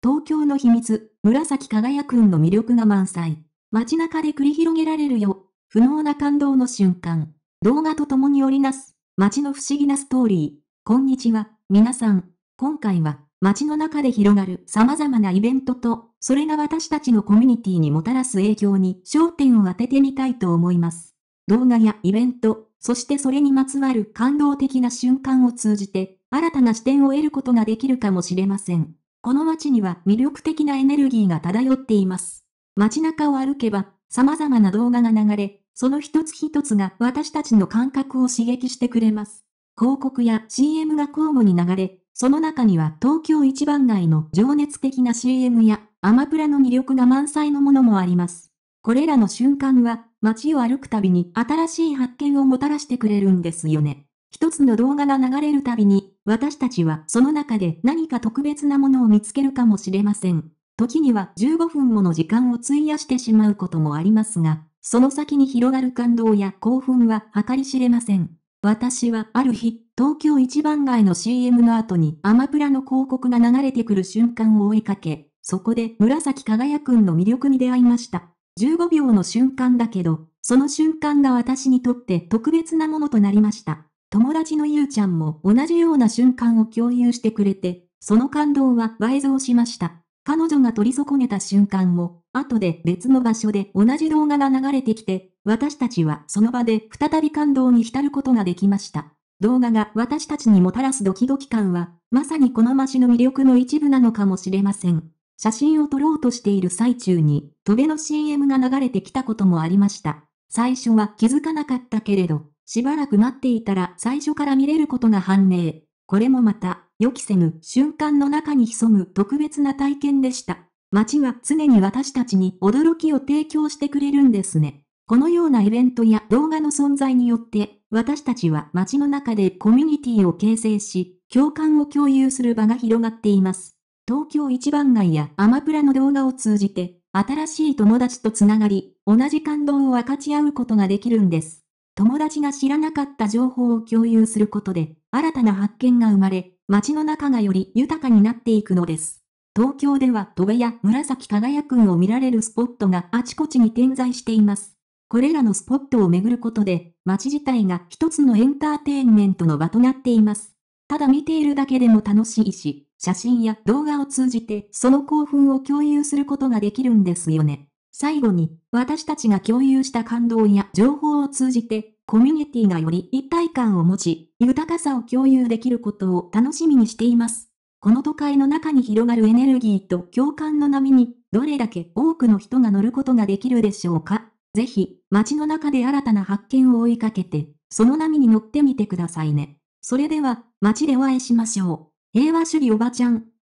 東京の秘密、紫輝くんの魅力が満載。街中で繰り広げられるよ。不能な感動の瞬間。動画と共に織りなす、街の不思議なストーリー。こんにちは、皆さん。今回は、街の中で広がる様々なイベントと、それが私たちのコミュニティにもたらす影響に焦点を当ててみたいと思います。動画やイベント、そしてそれにまつわる感動的な瞬間を通じて、新たな視点を得ることができるかもしれません。この街には魅力的なエネルギーが漂っています。街中を歩けば、様々な動画が流れ、その一つ一つが私たちの感覚を刺激してくれます。広告や CM が交互に流れ、その中には東京一番街の情熱的な CM やアマプラの魅力が満載のものもあります。これらの瞬間は街を歩くたびに新しい発見をもたらしてくれるんですよね。一つの動画が流れるたびに、私たちはその中で何か特別なものを見つけるかもしれません。時には15分もの時間を費やしてしまうこともありますが、その先に広がる感動や興奮は計り知れません。私はある日、東京一番街の CM の後にアマプラの広告が流れてくる瞬間を追いかけ、そこで紫輝くんの魅力に出会いました。15秒の瞬間だけど、その瞬間が私にとって特別なものとなりました。友達のゆうちゃんも同じような瞬間を共有してくれて、その感動は倍増しました。彼女が取り損ねた瞬間も、後で別の場所で同じ動画が流れてきて、私たちはその場で再び感動に浸ることができました。動画が私たちにもたらすドキドキ感は、まさにこの街の魅力の一部なのかもしれません。写真を撮ろうとしている最中に、ト辺の CM が流れてきたこともありました。最初は気づかなかったけれど、しばらく待っていたら最初から見れることが判明。これもまた、予期せぬ瞬間の中に潜む特別な体験でした。街は常に私たちに驚きを提供してくれるんですね。このようなイベントや動画の存在によって、私たちは街の中でコミュニティを形成し、共感を共有する場が広がっています。東京一番街やアマプラの動画を通じて、新しい友達とつながり、同じ感動を分かち合うことができるんです。友達が知らなかった情報を共有することで、新たな発見が生まれ、街の中がより豊かになっていくのです。東京では戸部や紫輝くんを見られるスポットがあちこちに点在しています。これらのスポットを巡ることで、街自体が一つのエンターテインメントの場となっています。ただ見ているだけでも楽しいし、写真や動画を通じてその興奮を共有することができるんですよね。最後に、私たちが共有した感動や情報を通じて、コミュニティがより一体感を持ち、豊かさを共有できることを楽しみにしています。この都会の中に広がるエネルギーと共感の波に、どれだけ多くの人が乗ることができるでしょうかぜひ、街の中で新たな発見を追いかけて、その波に乗ってみてくださいね。それでは、街でお会いしましょう。平和主義おばちゃん。